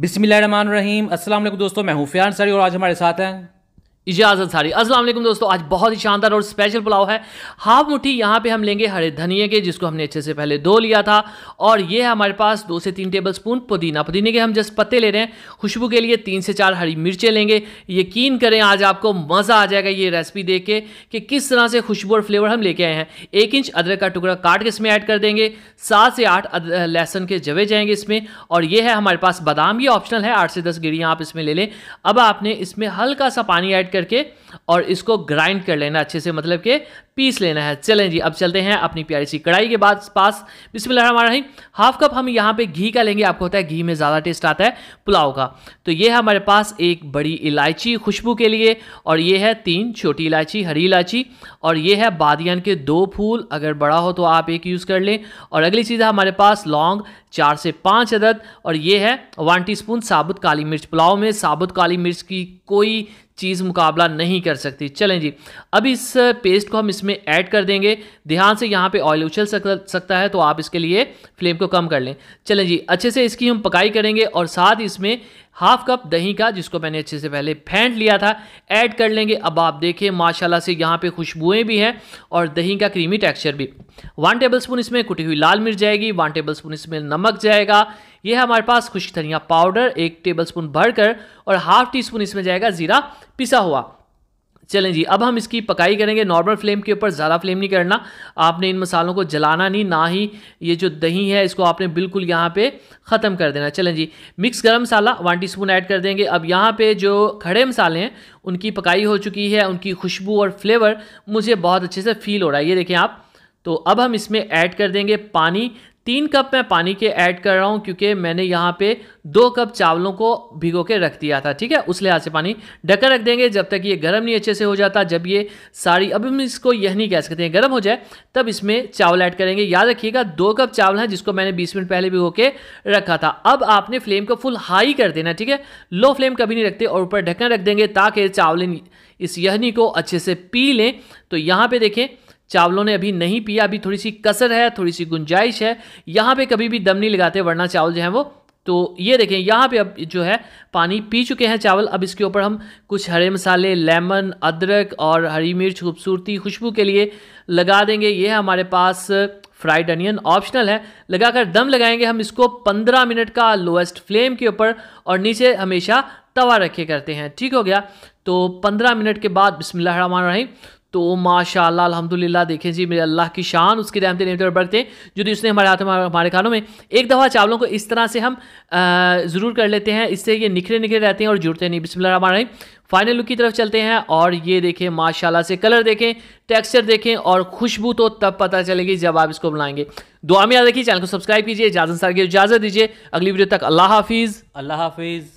बिसमीम असल दोस्तों मैं हूँ फ्यान सरी और आज हमारे साथ हैं इजाज़त सारी असल दोस्तों आज बहुत ही शानदार और स्पेशल पुलाव है हाफ मुट्ठी यहाँ पे हम लेंगे हरे धनिए के जिसको हमने अच्छे से पहले धो लिया था और ये है हमारे पास दो से तीन टेबल स्पून पुदीना पुदीने के हम जस्ट पत्ते ले रहे हैं खुशबू के लिए तीन से चार हरी मिर्चें लेंगे यकीन करें आज आपको मज़ा आ जाएगा ये रेसिपी देख के कि किस तरह से खुशबू और फ्लेवर हम लेके आए हैं एक इंच अदरक का टुकड़ा काट के इसमें ऐड कर देंगे सात से आठ लहसन के जवे जाएंगे इसमें और ये है हमारे पास बादाम ये ऑप्शनल है आठ से दस गिरियाँ आप इसमें ले लें अब आपने इसमें हल्का सा पानी ऐड करके और इसको ग्राइंड कर लेना अच्छे से मतलब कि पीस लेना है चलें जी अब चलते हैं अपनी प्यारी सी कढ़ाई के बाद पास बिस्मिल्लाह हाफ कप हम यहाँ पे घी का लेंगे आपको होता है घी में ज़्यादा टेस्ट आता है पुलाव का तो ये है हमारे पास एक बड़ी इलायची खुशबू के लिए और ये है तीन छोटी इलायची हरी इलायची और ये है बादियान के दो फूल अगर बड़ा हो तो आप एक यूज़ कर लें और अगली चीज़ है हमारे पास लौंग चार से पाँच अदद और ये है वन स्पून साबुत काली मिर्च पुलाव में साबुत काली मिर्च की कोई चीज़ मुकाबला नहीं कर सकती चलें जी अब इस पेस्ट को हम इसमें इसमें ऐड कर देंगे ध्यान से यहाँ पे ऑयल उछल सकता है तो आप इसके लिए फ्लेम को कम कर लें चलें जी अच्छे से इसकी हम पकाई करेंगे और साथ इसमें हाफ कप दही का जिसको मैंने अच्छे से पहले फेंट लिया था ऐड कर लेंगे अब आप देखें माशाल्लाह से यहाँ पे खुशबुएं भी हैं और दही का क्रीमी टेक्सचर भी वन टेबलस्पून इसमें कुटी हुई लाल मिर्च जाएगी वन टेबलस्पून इसमें नमक जाएगा ये है हमारे पास खुश धनिया पाउडर एक टेबलस्पून भरकर और हाफ टी स्पून इसमें जाएगा ज़ीरा पिसा हुआ चलें जी अब हम इसकी पकाई करेंगे नॉर्मल फ्लेम के ऊपर ज़्यादा फ्लेम नहीं करना आपने इन मसालों को जलाना नहीं ना ही ये जो दही है इसको आपने बिल्कुल यहाँ पे ख़त्म कर देना चलें जी मिक्स गरम मसाला वन टी स्पून ऐड कर देंगे अब यहाँ पे जो खड़े मसाले हैं उनकी पकाई हो चुकी है उनकी खुशबू और फ्लेवर मुझे बहुत अच्छे से फील हो रहा है ये देखें आप तो अब हम इसमें ऐड कर देंगे पानी तीन कप मैं पानी के ऐड कर रहा हूँ क्योंकि मैंने यहाँ पे दो कप चावलों को भिगो के रख दिया था ठीक है उस लिहाज से पानी ढकर रख देंगे जब तक ये गर्म नहीं अच्छे से हो जाता जब ये सारी अब हम इसको यह नहीं कह सकते हैं गर्म हो जाए तब इसमें चावल ऐड करेंगे याद रखिएगा दो कप चावल हैं जिसको मैंने बीस मिनट पहले भिगो के रखा था अब आपने फ्लेम को फुल हाई कर देना ठीक है लो फ्लेम कभी नहीं रखते और ऊपर ढक्कन रख देंगे ताकि चावल इस यहनी को अच्छे से पी लें तो यहाँ पर देखें चावलों ने अभी नहीं पिया अभी थोड़ी सी कसर है थोड़ी सी गुंजाइश है यहाँ पे कभी भी दम नहीं लगाते वरना चावल जो है वो तो ये देखें यहाँ पे अब जो है पानी पी चुके हैं चावल अब इसके ऊपर हम कुछ हरे मसाले लेमन अदरक और हरी मिर्च खूबसूरती खुशबू के लिए लगा देंगे ये है हमारे पास फ्राइड अनियन ऑप्शनल है लगाकर दम लगाएंगे हम इसको 15 मिनट का लोएस्ट फ्लेम के ऊपर और नीचे हमेशा तवा रखे करते हैं ठीक हो गया तो 15 मिनट के बाद बिस्मिल्लाह रहीम तो माशाल्लाह अल्हम्दुलिल्लाह देखें जी मेरे अल्लाह की शान उसकी रहमत नेमत और बरकतें जो उसने हमारे हाथ हमारे खानों में एक दफ़ा चावलों को इस तरह से हम ज़रूर कर लेते हैं इससे ये निखरे निखरे रहते हैं और जुड़ते नहीं बिस्मिल फाइनल लुक की तरफ चलते हैं और ये देखें माशाला से कलर देखें टेक्स्चर देखें और खुशबू तो तब पता चलेगी जब आप इसको बनाएंगे दुआ में याद रखिए चैनल को सब्सक्राइब कीजिए इजाजत सार की इजाज़त दीजिए अगली वीडियो तक अल्लाह हाफिज़ अल्लाह हाफिज़